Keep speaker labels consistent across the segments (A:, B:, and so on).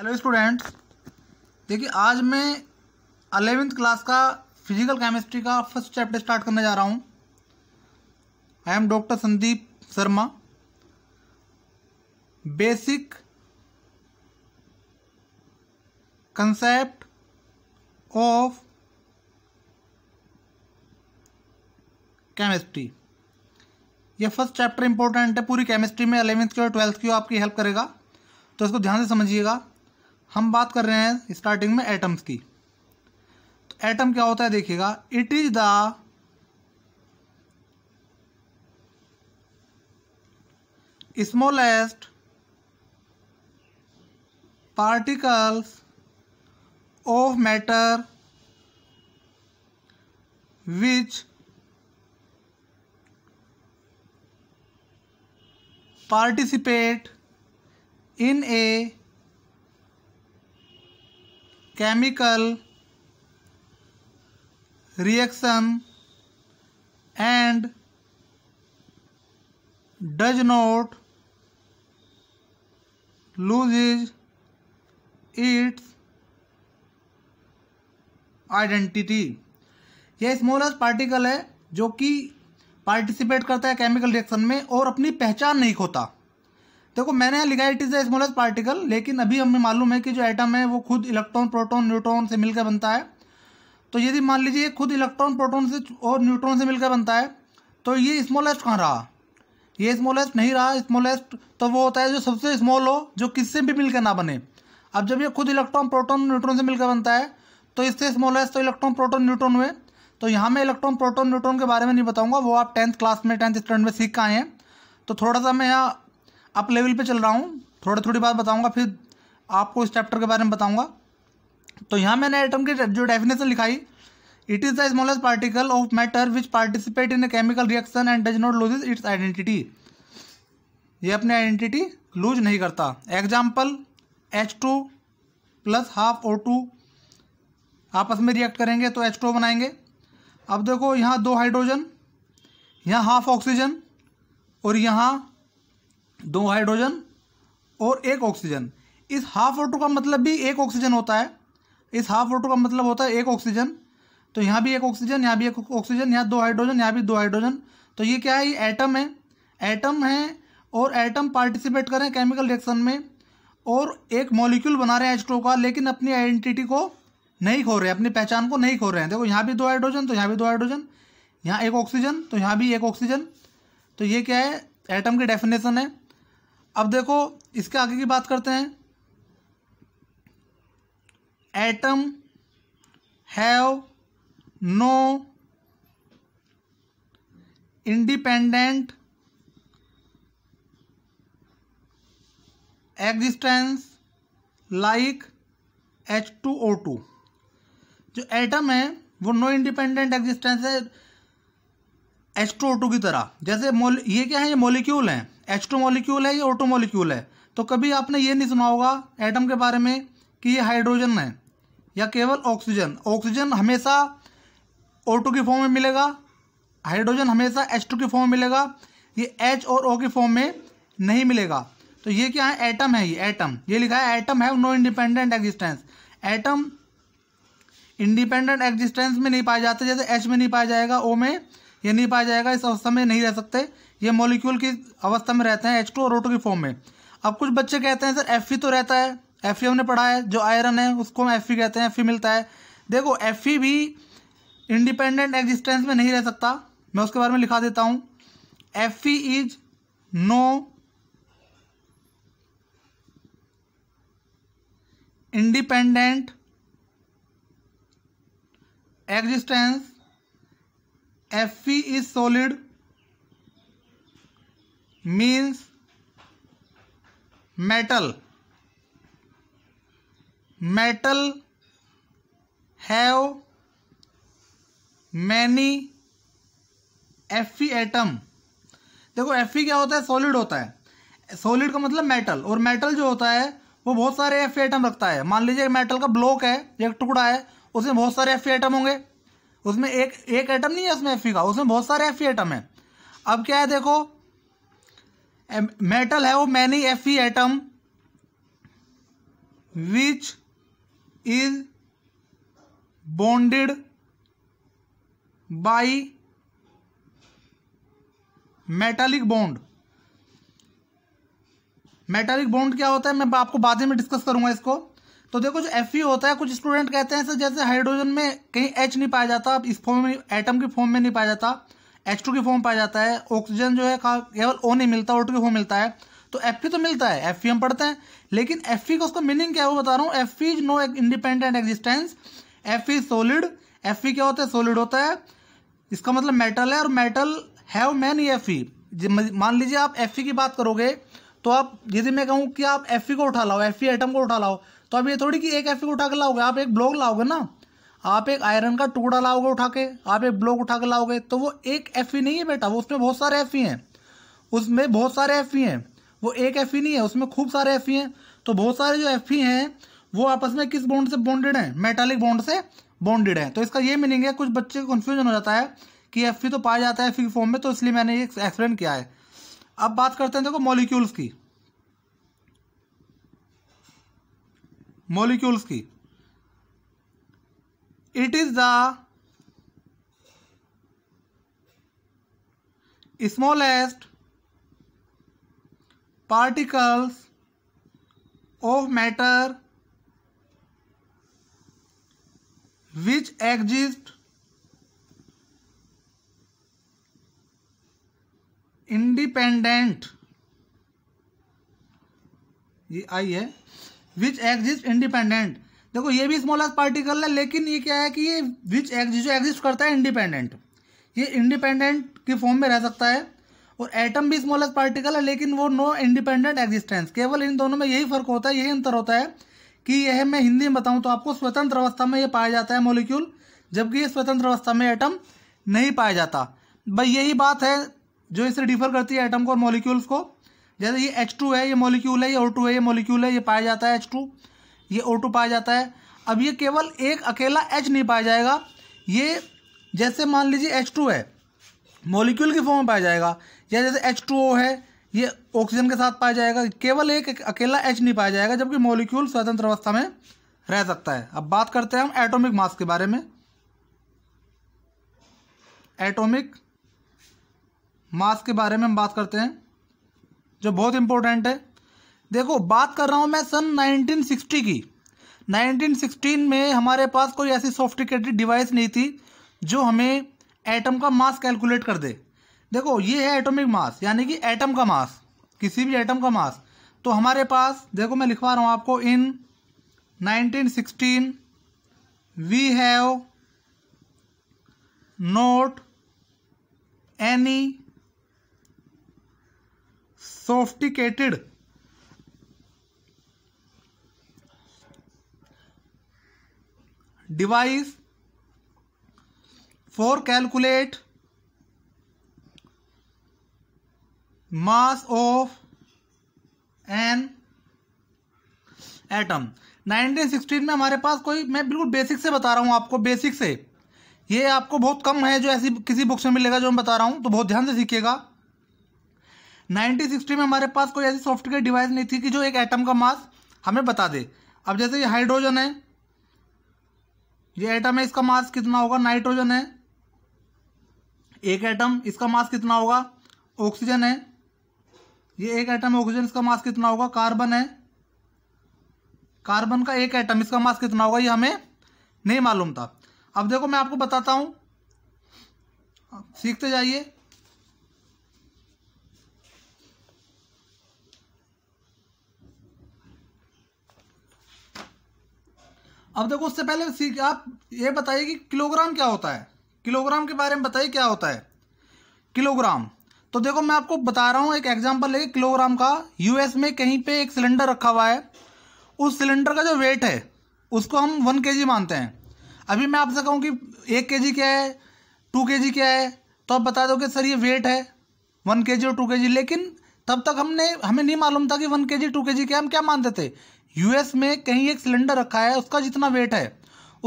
A: hello students देखिए आज मैं अलेवेंथ क्लास का फिजिकल केमिस्ट्री का फर्स्ट चैप्टर स्टार्ट करने जा रहा हूँ I am doctor Sandeep Sharma basic concept of chemistry ये फर्स्ट चैप्टर इंपॉर्टेंट है पूरी केमिस्ट्री में अलेवेंथ की और ट्वेल्थ की आपकी हेल्प करेगा तो इसको ध्यान से समझिएगा हम बात कर रहे हैं स्टार्टिंग में एटम्स की तो एटम क्या होता है देखिएगा it is the smallest particles of matter which participate in a chemical reaction and does not loses its identity यह स्मॉलेस्ट पार्टिकल है जो कि पार्टिसिपेट करता है केमिकल रिएक्शन में और अपनी पहचान नहीं खोता देखो मैंने यहाँ लिखा it is the smallest particle लेकिन अभी हमें मालूम है कि जो एटम है वो खुद इलेक्ट्रॉन प्रोटॉन न्यूट्रॉन से मिलकर बनता है तो यदि मान लीजिए खुद इलेक्ट्रॉन प्रोटॉन से और न्यूट्रॉन से मिलकर बनता है तो ये स्मॉलेस्ट कहाँ रहा ये स्मॉलेस्ट नहीं रहा स्मॉलेस्ट तो वो होता है जो सबसे स्मॉल हो जो किससे भी मिलकर ना बने अब जब ये खुद इलेक्ट्रॉन प्रोटॉन न्यूट्रॉन से मिलकर बनता है तो इससे स्मॉलेस्ट तो इलेक्ट्रॉन प्रोटॉन न्यूट्रॉन हुए तो यहाँ मैं इलेक्ट्रॉन प्रोटॉन न्यूट्रॉन के बारे में नहीं बताऊँगा वो आप टेंथ क्लास में टेंथ स्टैंडर्ड में सीख के आए हैं तो थोड़ा सा मैं यहाँ अप लेवल पे चल रहा हूँ थोड़ी थोड़ी बात बताऊँगा फिर आपको इस चैप्टर के बारे में बताऊँगा तो यहाँ मैंने एटम की जो डेफिनेशन लिखाई it is the smallest particle of matter which participate in a chemical reaction and does not lose its identity ये अपनी आइडेंटिटी लूज नहीं करता example H two plus half O two आपस में रिएक्ट करेंगे तो एच टू बनाएंगे अब देखो यहाँ दो हाइड्रोजन यहाँ हाफ ऑक्सीजन और यहाँ दो हाइड्रोजन और एक ऑक्सीजन इस हाफ ऑटो का मतलब भी एक ऑक्सीजन होता है इस हाफ ऑटो का मतलब होता है एक ऑक्सीजन तो यहाँ भी एक ऑक्सीजन यहाँ भी एक ऑक्सीजन यहाँ दो हाइड्रोजन यहाँ भी दो हाइड्रोजन तो ये क्या है ये एटम है एटम है और एटम पार्टिसिपेट कर रहे हैं केमिकल रिएक्शन में और एक मॉलिक्यूल बना रहे हैं एच का लेकिन अपनी आइडेंटिटी को नहीं खो रहे हैं अपनी पहचान को नहीं खो रहे हैं देखो यहाँ भी दो हाइड्रोजन तो यहाँ भी दो हाइड्रोजन यहाँ एक ऑक्सीजन तो यहाँ भी एक ऑक्सीजन तो ये क्या है एटम की डेफिनेशन है अब देखो इसके आगे की बात करते हैं atom have no independent existence like H two O two जो एटम है वो नो इंडिपेंडेंट एग्जिस्टेंस है एच टू ओ टू की तरह जैसे मोल ये क्या है ये मोलिक्यूल हैं एच टू मोलिक्यूल है या ओटो मोलिक्यूल है तो कभी आपने ये नहीं सुना होगा एटम के बारे में कि ये हाइड्रोजन है या केवल ऑक्सीजन ऑक्सीजन हमेशा ओ टू की फॉर्म में मिलेगा हाइड्रोजन हमेशा एच टू की फॉर्म में मिलेगा ये एच और ओ की फॉर्म में नहीं मिलेगा तो ये क्या है एटम है ये एटम ये लिखा है एटम है no independent existence atom independent existence में नहीं पाया जाता जैसे एच में नहीं पाया जाएगा ओ में ये नहीं पाया जाएगा इस अवस्था में नहीं रह सकते ये मोलिक्यूल की अवस्था में रहते हैं एच टू और ओटो की फॉर्म में अब कुछ बच्चे कहते हैं सर एफ e तो रहता है एफ e हमने पढ़ा है जो आयरन है उसको हम एफ e कहते हैं एफ मिलता है देखो एफ भी इंडिपेंडेंट एग्जिस्टेंस में नहीं रह सकता मैं उसके बारे में लिखा देता हूँ F is no independent existence F is solid means metal metal have many F atom e देखो एफ e क्या होता है सॉलिड होता है सॉलिड का मतलब मेटल और मेटल जो होता है वो बहुत सारे एफ एटम e रखता है मान लीजिए मेटल का ब्लॉक है एक टुकड़ा है उसमें बहुत सारे एफ एटम होंगे उसमें एक एक एटम नहीं है उसमें एफ का उसमें बहुत सारे एफ एटम है अब क्या है देखो मेटल है वो many F E atom which is bonded by metallic bond metallic bond क्या होता है मैं आपको बाद में डिस्कस करूंगा इसको तो देखो जो एफ e होता है कुछ स्टूडेंट कहते हैं सर जैसे हाइड्रोजन में कहीं एच नहीं पाया जाता इस फॉर्म में एटम की फॉर्म में नहीं पाया जाता एच टू के फॉर्म पाया जाता है ऑक्सीजन जो है केवल ओ नहीं मिलता ओ टू के फॉर्म मिलता है तो एफ तो मिलता है एफ हम पढ़ते हैं लेकिन एफ का उसका मीनिंग क्या है वो बता रहा हूँ F is no independent existence F is solid F क्या होता है सोलिड होता है इसका मतलब मेटल है और metal have man F E मान लीजिए आप एफ की बात करोगे तो आप यदि मैं कहूँ कि आप एफ को उठा लाओ एफ आइटम को उठा लाओ तो अब ये थोड़ी कि एक एफ को उठा कर लाओगे आप एक ब्लॉक लाओगे ना आप एक आयरन का टुकड़ा लाओगे उठा के आप एक ब्लॉक उठा के लाओगे तो वो एक एफ e नहीं है बेटा वो उसमें बहुत सारे एफ e हैं उसमें बहुत सारे एफ e हैं वो एक एफ नहीं है उसमें खूब सारे एफ हैं तो बहुत सारे जो एफ हैं वो आपस में किस बॉन्ड से बॉन्डेड हैं मेटालिक बॉन्ड से बॉन्डेड हैं तो इसका ये मीनिंग है कुछ बच्चे को कन्फ्यूजन हो जाता है कि एफ तो पाया जाता है एफ फॉर्म में तो इसलिए मैंने ये एक्सप्लेन किया है अब बात करते हैं देखो मॉलिक्यूल्स की मॉलिक्यूल्स की it is the smallest particles of matter which exist independent ये आई है विच एग्जिस्ट इंडिपेंडेंट देखो ये भी स्मॉलेस्ट पार्टिकल है लेकिन ये क्या है कि ये विच एग्जिस्ट जो एग्जिस्ट करता है इंडिपेंडेंट ये इंडिपेंडेंट के फॉर्म में रह सकता है और एटम भी स्मॉलेस्ट पार्टिकल है लेकिन वो नो इंडिपेंडेंट एग्जिस्टेंस केवल इन दोनों में यही फर्क होता है यही अंतर होता है कि यह मैं हिंदी में बताऊं तो आपको स्वतंत्र अवस्था में यह पाया जाता है मोलिक्यूल जबकि ये स्वतंत्र अवस्था में एटम नहीं पाया जाता भाई यही बात है जो इसे डिफर करती है एटम को और मोलिक्यूल्स को जैसे ये H2 है ये मोलिक्यूल है ये O2 है ये मोलिक्यूल है ये पाया जाता है H2 ये ओ टू पाया जाता है अब ये केवल एक अकेला एच नहीं पाया जाएगा ये जैसे मान लीजिए एच टू है मॉलिक्यूल की फॉर्म में पाया जाएगा या जैसे एच टू ओ है ये ऑक्सीजन के साथ पाया जाएगा केवल एक अकेला एच नहीं पाया जाएगा जबकि मॉलिक्यूल स्वतंत्र अवस्था में रह सकता है अब बात करते हैं हम एटोमिक मास के बारे में एटोमिक मास के बारे में हम बात करते हैं जो बहुत इंपॉर्टेंट है देखो बात कर रहा हूँ मैं सन 1960 की 1916 में हमारे पास कोई ऐसी सॉफ्टिकेटेड डिवाइस नहीं थी जो हमें एटम का मास कैलकुलेट कर दे देखो ये है एटॉमिक मास यानी कि एटम का मास किसी भी एटम का मास तो हमारे पास देखो मैं लिखवा रहा हूँ आपको in 1916 we have not any sophisticated device for calculate mass of an atom 1916 में हमारे पास कोई मैं बिल्कुल बेसिक से बता रहा हूं आपको बेसिक से ये आपको बहुत कम है जो ऐसी किसी बुक से मिलेगा जो मैं बता रहा हूं तो बहुत ध्यान से सीखिएगा 1960 में हमारे पास कोई ऐसी सॉफ्टवेयर डिवाइस नहीं थी कि जो एक एटम का मास हमें बता दे अब जैसे ये हाइड्रोजन है ये एटम है इसका मास कितना होगा नाइट्रोजन है एक एटम इसका मास कितना होगा ऑक्सीजन है ये एक एटम ऑक्सीजन इसका मास कितना होगा कार्बन है कार्बन का एक एटम इसका मास कितना होगा ये हमें नहीं मालूम था अब देखो मैं आपको बताता हूं सीखते जाइए अब देखो उससे पहले सीख आप ये बताइए कि किलोग्राम क्या होता है किलोग्राम के बारे में बताइए क्या होता है किलोग्राम तो देखो मैं आपको बता रहा हूँ एक एग्जाम्पल लेके किलोग्राम का यूएस में कहीं पे एक सिलेंडर रखा हुआ है उस सिलेंडर का जो वेट है उसको हम वन के मानते हैं अभी मैं आपसे कहूँ कि एक के क्या है टू के क्या है तो आप बता कि सर ये वेट है वन के और टू के लेकिन तब तक हमने हमें नहीं मालूम था कि वन के जी टू के जी क्या हम क्या मानते थे यूएस में कहीं एक सिलेंडर रखा है उसका जितना वेट है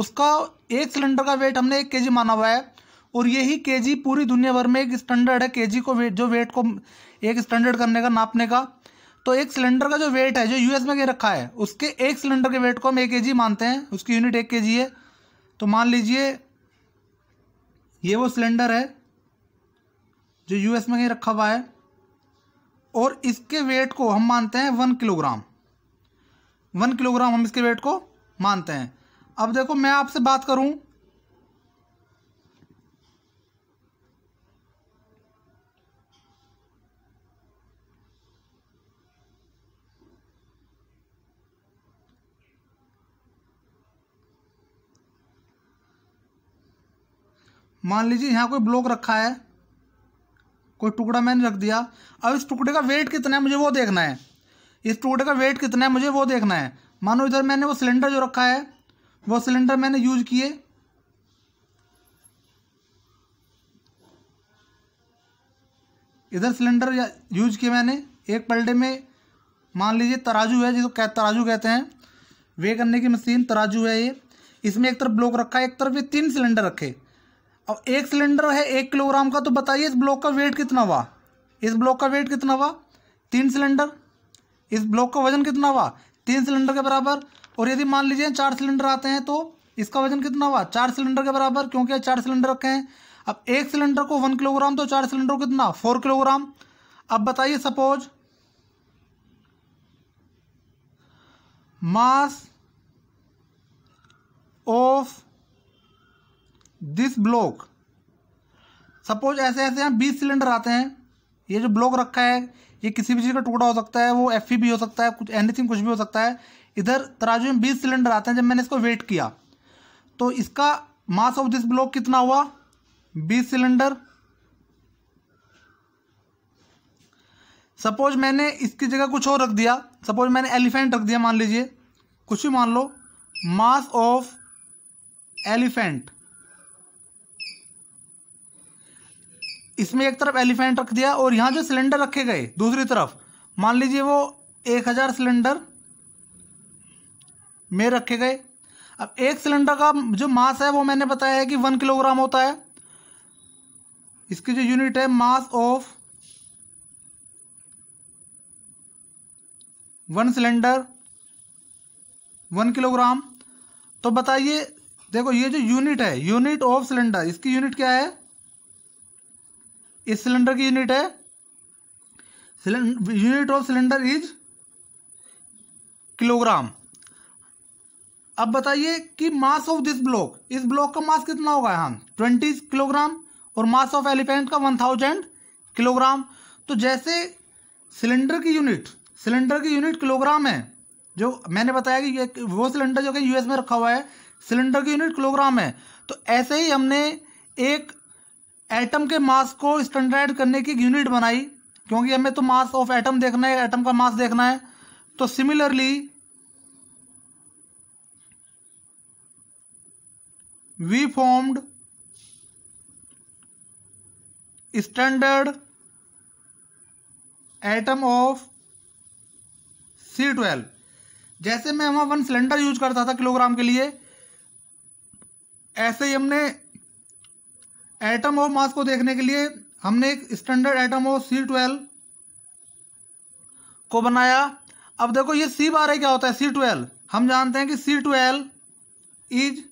A: उसका एक सिलेंडर का वेट हमने एक के माना हुआ है और यही के पूरी दुनिया भर में एक स्टैंडर्ड है के को वेट जो वेट को एक स्टैंडर्ड करने का नापने का तो एक सिलेंडर का जो वेट है जो यूएस में कहीं रखा है उसके एक सिलेंडर के वेट को हम एक के मानते हैं उसकी यूनिट एक के है तो मान लीजिए ये वो सिलेंडर है जो यूएस में कहीं रखा हुआ है और इसके वेट को हम मानते हैं वन किलोग्राम वन किलोग्राम हम इसके वेट को मानते हैं अब देखो मैं आपसे बात करूं मान लीजिए यहाँ कोई ब्लॉक रखा है कोई टुकड़ा मैंने रख दिया अब इस टुकड़े का वेट कितना है मुझे वो देखना है इस टूटे का वेट कितना है मुझे वो देखना है मानो इधर मैंने वो सिलेंडर जो रखा है वो सिलेंडर मैंने यूज किए इधर सिलेंडर यूज किए मैंने एक पलटे में मान लीजिए तराजू है जिसको तराजू कहते हैं वे करने की मशीन तराजू है ये इसमें एक तरफ ब्लॉक रखा है एक तरफ ये तीन सिलेंडर रखे और एक सिलेंडर है एक किलोग्राम का तो बताइए इस ब्लॉक का वेट कितना हुआ इस ब्लॉक का वेट कितना हुआ तीन सिलेंडर इस ब्लॉक का वजन कितना हुआ तीन सिलेंडर के बराबर और यदि मान लीजिए चार सिलेंडर आते हैं तो इसका वजन कितना हुआ चार सिलेंडर के बराबर क्योंकि चार सिलेंडर रखे हैं अब एक सिलेंडर को वन किलोग्राम तो चार सिलेंडर को कितना फोर किलोग्राम अब बताइए suppose mass of this block suppose ऐसे ऐसे हैं बीस सिलेंडर आते हैं ये जो ब्लॉक रखा है ये किसी भी चीज़ का टुकड़ा हो सकता है वो एफ e भी हो सकता है कुछ एनीथिंग कुछ भी हो सकता है इधर तराजू में बीस सिलेंडर आते हैं जब मैंने इसको वेट किया तो इसका मास ऑफ दिस ब्लॉक कितना हुआ बीस सिलेंडर सपोज मैंने इसकी जगह कुछ और रख दिया सपोज मैंने एलिफेंट रख दिया मान लीजिए कुछ भी मान लो मास ऑफ एलिफेंट इसमें एक तरफ एलिफेंट रख दिया और यहाँ जो सिलेंडर रखे गए दूसरी तरफ मान लीजिए वो एक हज़ार सिलेंडर में रखे गए अब एक सिलेंडर का जो मास है वो मैंने बताया है कि वन किलोग्राम होता है इसकी जो यूनिट है mass of one cylinder one kilogram तो बताइए देखो ये जो यूनिट है यूनिट ऑफ सिलेंडर इसकी यूनिट क्या है इस सिलेंडर की यूनिट है unit of cylinder is kilogram अब बताइए कि मास ऑफ दिस ब्लॉक इस ब्लॉक का मास कितना होगा यहाँ ट्वेंटी किलोग्राम और मास ऑफ एलिफेंट का वन थाउजेंड किलोग्राम तो जैसे सिलेंडर की यूनिट सिलेंडर की यूनिट किलोग्राम है जो मैंने बताया कि ये वो सिलेंडर जो कि यूएस में रखा हुआ है सिलेंडर की यूनिट किलोग्राम है तो ऐसे ही हमने एक एटम के मास को स्टैंडर्ड करने की यूनिट बनाई क्योंकि हमें तो मास ऑफ एटम देखना है एटम का मास देखना है तो similarly we formed standard atom of C twelve जैसे मैं वहां वन सिलेंडर यूज करता था किलोग्राम के लिए ऐसे ही हमने एटम ऑफ मास को देखने के लिए हमने एक standard atom of C twelve को बनाया अब देखो ये सी बारह क्या होता है सी ट्वेल्व हम जानते हैं कि C twelve is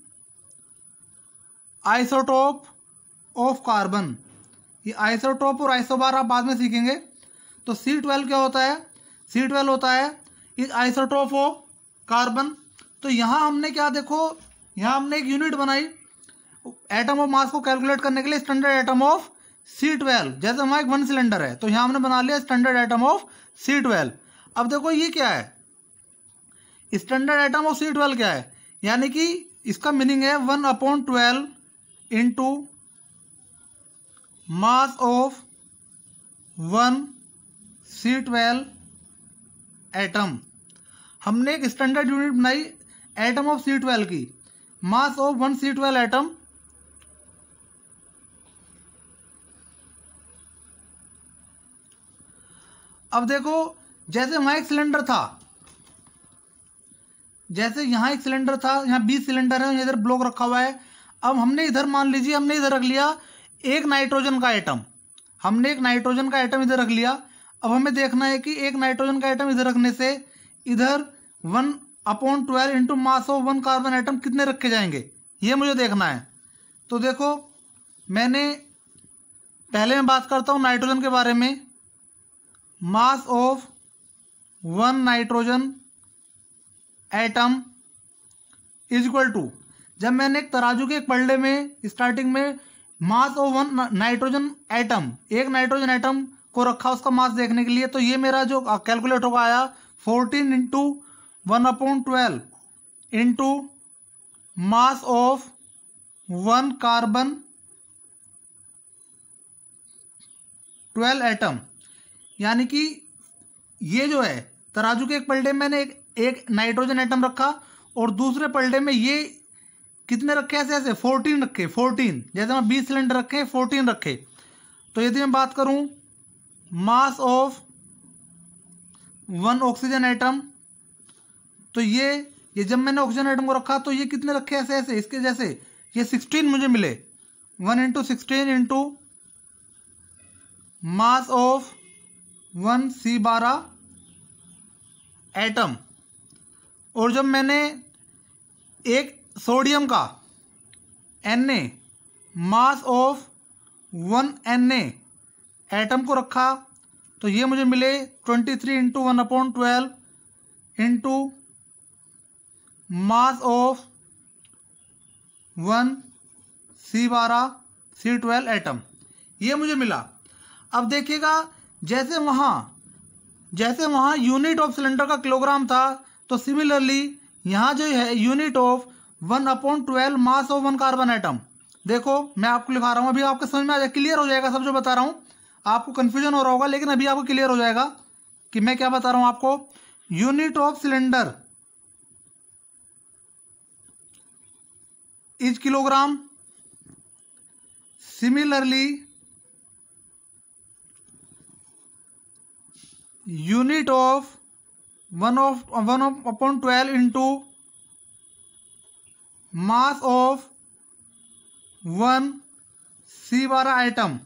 A: isotope of carbon ये आइसोटोप और आइसोबार आप बाद में सीखेंगे तो सी ट्वेल्व क्या होता है सी ट्वेल्व होता है इज आइसोटोप ऑफ कार्बन तो यहाँ हमने क्या देखो यहाँ हमने एक यूनिट बनाई एटम ऑफ मास को कैलकुलेट करने के लिए standard atom of C twelve जैसे हमारा एक वन सिलेंडर है तो यहां हमने बना लिया standard atom of C twelve अब देखो ये क्या है standard atom of C twelve क्या है यानी कि इसका मीनिंग है one upon twelve to mass of one C twelve atom हमने एक स्टैंडर्ड यूनिट बनाई एटम ऑफ सी ट्वेल्व की mass of one C twelve atom अब देखो जैसे वहां एक सिलेंडर था जैसे यहां एक सिलेंडर था यहाँ बीस सिलेंडर है इधर ब्लॉक रखा हुआ है अब हमने इधर मान लीजिए हमने इधर रख लिया एक नाइट्रोजन का आइटम हमने एक नाइट्रोजन का आइटम इधर रख लिया अब हमें देखना है कि एक नाइट्रोजन का आइटम इधर रखने से इधर one upon twelve into mass of one carbon atom कितने रखे जाएंगे ये मुझे देखना है तो देखो मैंने पहले मैं बात करता हूँ नाइट्रोजन के बारे में mass of one nitrogen atom is equal to जब मैंने एक तराजू के एक पल्ले में स्टार्टिंग में mass of one nitrogen atom एक नाइट्रोजन एटम को रखा उसका मास देखने के लिए तो ये मेरा जो कैलकुलेट होगा आया fourteen into one upon twelve into mass of one carbon twelve atom यानी कि ये जो है तराजू के एक पलटे मैंने एक एक नाइट्रोजन आइटम रखा और दूसरे पलटे में ये कितने रखे ऐसे ऐसे फोर्टीन रखे फोर्टीन जैसे मैं बीस सिलेंडर रखे फोर्टीन रखे तो यदि मैं बात करूं mass of one oxygen atom तो ये ये जब मैंने ऑक्सीजन आइटम को रखा तो ये कितने रखे ऐसे ऐसे इसके जैसे ये सिक्सटीन मुझे मिले one into sixteen into mass of one C बारह एटम और जब मैंने एक सोडियम का N A mass of one N A atom को रखा तो ये मुझे मिले twenty three into one upon twelve into mass of one C बारह सी ट्वेल्व एटम ये मुझे मिला अब देखिएगा जैसे वहाँ जैसे वहाँ यूनिट ऑफ सिलेंडर का किलोग्राम था तो सिमिलरली यहाँ जो है unit of one upon twelve mass of one carbon atom देखो मैं आपको लिखा रहा हूँ अभी आपके समझ में आ जाए क्लियर हो जाएगा सब जो बता रहा हूँ आपको कन्फ्यूजन हो रहा होगा लेकिन अभी आपको क्लियर हो जाएगा कि मैं क्या बता रहा हूँ आपको unit of cylinder is kilogram similarly unit of one of one of upon twelve into mass of one C बारह आइटम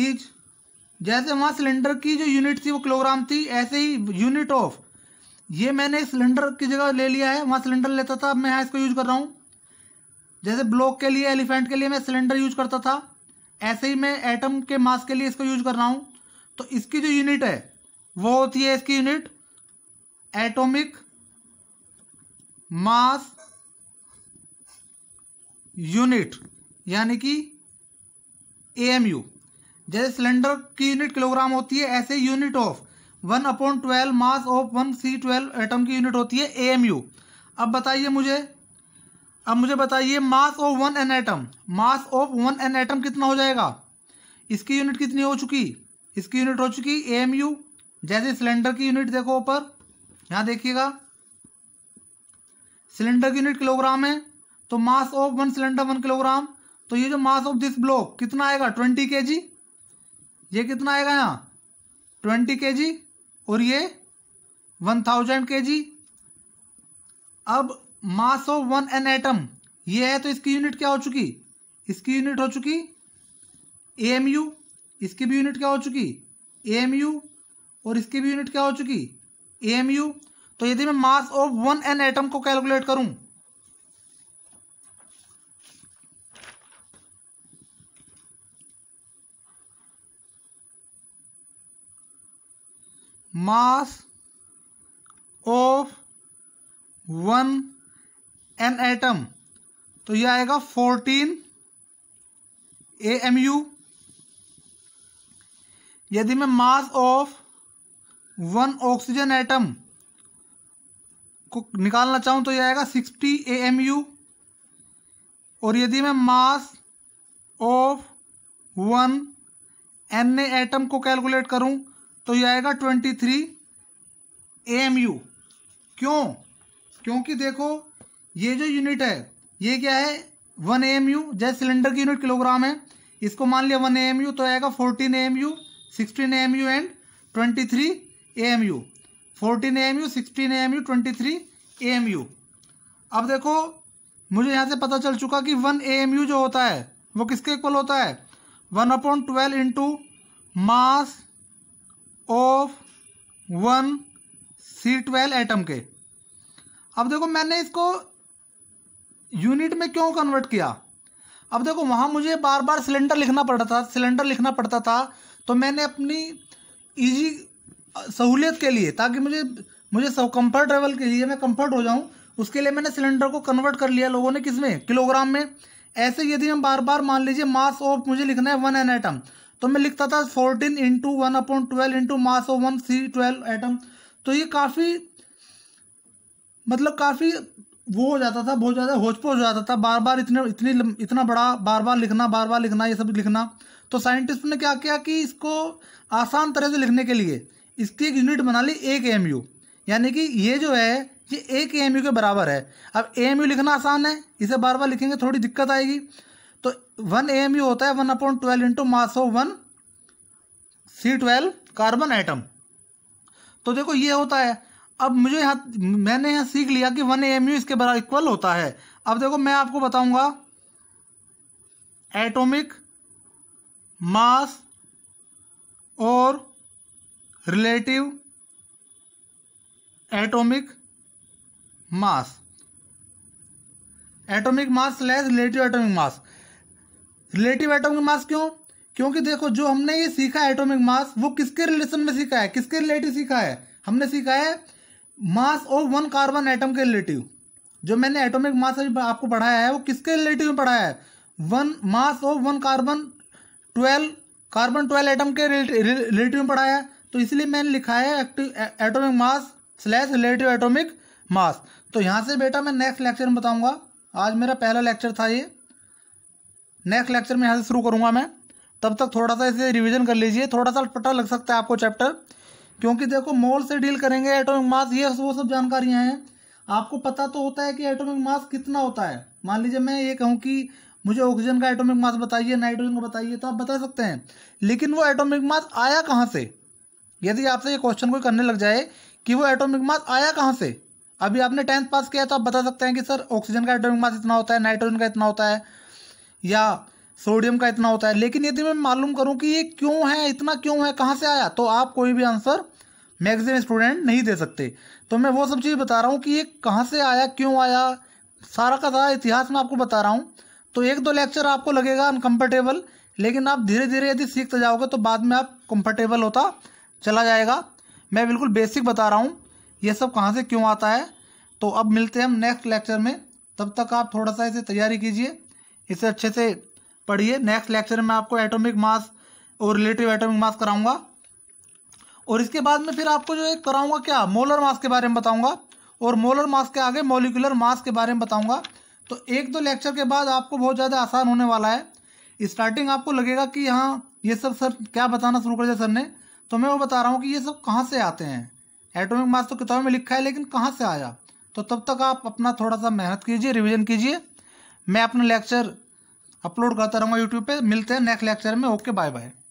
A: इज जैसे वहां सिलेंडर की जो यूनिट थी वो किलोग्राम थी ऐसे ही यूनिट ऑफ ये मैंने सिलेंडर की जगह ले लिया है वहां सिलेंडर लेता था अब मैं यहाँ इसको यूज कर रहा हूँ जैसे ब्लॉक के लिए एलिफेंट के लिए मैं सिलेंडर यूज करता था ऐसे ही मैं एटम के मास के लिए इसको यूज कर रहा हूँ तो इसकी जो यूनिट है वो होती है इसकी यूनिट एटॉमिक मास यूनिट यानी कि एएमयू जैसे सिलेंडर की यूनिट किलोग्राम होती है ऐसे unit of one upon twelve mass of one C twelve atom की यूनिट होती है एएमयू अब बताइए मुझे अब मुझे बताइए mass of one N atom mass of one N atom कितना हो जाएगा इसकी यूनिट कितनी हो चुकी इसकी यूनिट हो चुकी ए एम यू जैसे सिलेंडर की यूनिट देखो ऊपर यहां देखिएगा सिलेंडर की यूनिट किलोग्राम है तो mass of one cylinder one kilogram तो ये जो मास ऑफ दिस ब्लॉक कितना आएगा ट्वेंटी के जी ये कितना आएगा यहां ट्वेंटी के जी और ये वन थाउजेंड के जी अब mass of one N atom ये है तो इसकी यूनिट क्या हो चुकी इसकी यूनिट हो चुकी ए एम यू इसकी भी यूनिट क्या हो चुकी ए और इसकी भी यूनिट क्या हो चुकी ए तो यदि मैं mass of one N atom को कैलकुलेट करूं mass of one N atom तो ये आएगा फोर्टीन ए एम यू यदि मैं mass of one oxygen atom को निकालना चाहूँ तो यह आएगा सिक्सटी ए एम यू और यदि मैं mass of one N A atom को कैलकुलेट करूँ तो यह आएगा twenty three A M U क्यों क्योंकि देखो ये जो यूनिट है ये क्या है वन ए एम यू जैसे सिलेंडर की यूनिट किलोग्राम है इसको मान लिया वन ए एम यू तो आएगा fourteen A M U sixteen M U and twenty three A M U fourteen M U sixteen M U twenty three A M U अब देखो मुझे यहाँ से पता चल चुका कि वन ए एम यू जो होता है वो किसके इक्वल होता है one upon twelve into mass of one C twelve atom के अब देखो मैंने इसको यूनिट में क्यों कन्वर्ट किया अब देखो वहाँ मुझे बार बार सिलेंडर लिखना पड़ता था सिलेंडर लिखना पड़ता था तो मैंने अपनी ईजी सहूलियत के लिए ताकि मुझे मुझे कंफर्ट ट्रेवल के लिए मैं कम्फर्ट हो जाऊँ उसके लिए मैंने सिलेंडर को कन्वर्ट कर लिया लोगों ने किस में किलोग्राम में ऐसे यदि हम बार बार मान लीजिए मास ऑफ मुझे लिखना है वन एन एटम तो मैं लिखता था fourteen into one upon twelve into mass of one C twelve atom तो ये काफ़ी मतलब काफ़ी वो हो जाता था बहुत ज़्यादा होचपोच हो जाता था बार बार इतने इतनी इतना बड़ा बार बार लिखना बार बार लिखना ये सब लिखना तो साइंटिस्ट ने क्या किया कि इसको आसान तरह से लिखने के लिए इसकी एक यूनिट बना ली एक एम यू यानी कि ये जो है ये एक एम यू के बराबर है अब ए एम यू लिखना आसान है इसे बार बार लिखेंगे थोड़ी दिक्कत आएगी तो वन ए एम यू होता है one upon twelve into mass of one C twelve carbon atom तो देखो ये होता है अब मुझे यहाँ मैंने यहाँ सीख लिया कि वन ए एम यू इसके बराबर इक्वल होता है अब देखो मैं आपको बताऊंगा एटॉमिक मास और relative atomic mass atomic mass less relative atomic mass relative atomic mass क्यों क्योंकि देखो जो हमने ये सीखा एटॉमिक मास वो किसके रिलेशन में सीखा है किसके रिलेटिव सीखा है हमने सीखा है mass of one carbon atom के रिलेटिव जो मैंने एटॉमिक मास आपको पढ़ाया है वो किसके रिलेटिव में पढ़ाया है one mass of one carbon twelve carbon twelve atom के रिलेटिव में पढ़ा है तो इसलिए मैंने लिखा है active atomic mass slash relative atomic mass तो यहाँ से बेटा मैं नेक्स्ट लेक्चर में बताऊँगा आज मेरा पहला लेक्चर था ये नेक्स्ट लेक्चर में यहाँ से शुरू करूँगा मैं तब तक थोड़ा सा इसे रिविजन कर लीजिए थोड़ा सा पटा लग सकता है आपको चैप्टर क्योंकि देखो मोल से डील करेंगे एटोमिक मास ये वो सब जानकारियाँ हैं आपको पता तो होता है कि एटोमिक मास कितना होता है मान लीजिए मैं ये कहूँ कि मुझे ऑक्सीजन का एटॉमिक मास बताइए नाइट्रोजन का बताइए तो आप बता सकते हैं लेकिन वो एटॉमिक मास आया कहाँ से यदि आपसे ये क्वेश्चन कोई करने लग जाए कि वो एटॉमिक मास आया कहाँ से अभी आपने टेंथ पास किया तो आप बता सकते हैं कि सर ऑक्सीजन का एटॉमिक मास इतना होता है नाइट्रोजन का इतना होता है या सोडियम का इतना होता है लेकिन यदि मैं मालूम करूँ कि ये क्यों है इतना क्यों है कहाँ से आया तो आप कोई भी आंसर मैक्सिमम स्टूडेंट नहीं दे सकते तो मैं वो सब चीज़ बता रहा हूँ कि ये कहाँ से आया क्यों आया सारा का सारा इतिहास मैं आपको बता रहा हूँ तो एक दो लेक्चर आपको लगेगा अनकम्फर्टेबल लेकिन आप धीरे धीरे यदि सीखते जाओगे तो बाद में आप कम्फर्टेबल होता चला जाएगा मैं बिल्कुल बेसिक बता रहा हूँ ये सब कहाँ से क्यों आता है तो अब मिलते हैं हम नेक्स्ट लेक्चर में तब तक आप थोड़ा सा इसे तैयारी कीजिए इसे अच्छे से पढ़िए नेक्स्ट लेक्चर में आपको एटॉमिक मास और रिलेटिव एटॉमिक मास कराऊंगा और इसके बाद में फिर आपको जो एक कराऊंगा क्या मोलर मास के बारे में बताऊंगा और मोलर मास के आगे मोलिकुलर मास के बारे में बताऊंगा तो एक दो लेक्चर के बाद आपको बहुत ज़्यादा आसान होने वाला है स्टार्टिंग आपको लगेगा कि हाँ ये सब सर क्या बताना शुरू कर दिया सर ने तो मैं वो बता रहा हूँ कि ये सब कहाँ से आते हैं एटॉमिक मास तो किताबों में लिखा है लेकिन कहाँ से आया तो तब तक आप अपना थोड़ा सा मेहनत कीजिए रिविज़न कीजिए मैं अपना लेक्चर अपलोड करता रहूँगा यूट्यूब पर मिलते हैं नेक्स्ट लेक्चर में ओके बाय बाय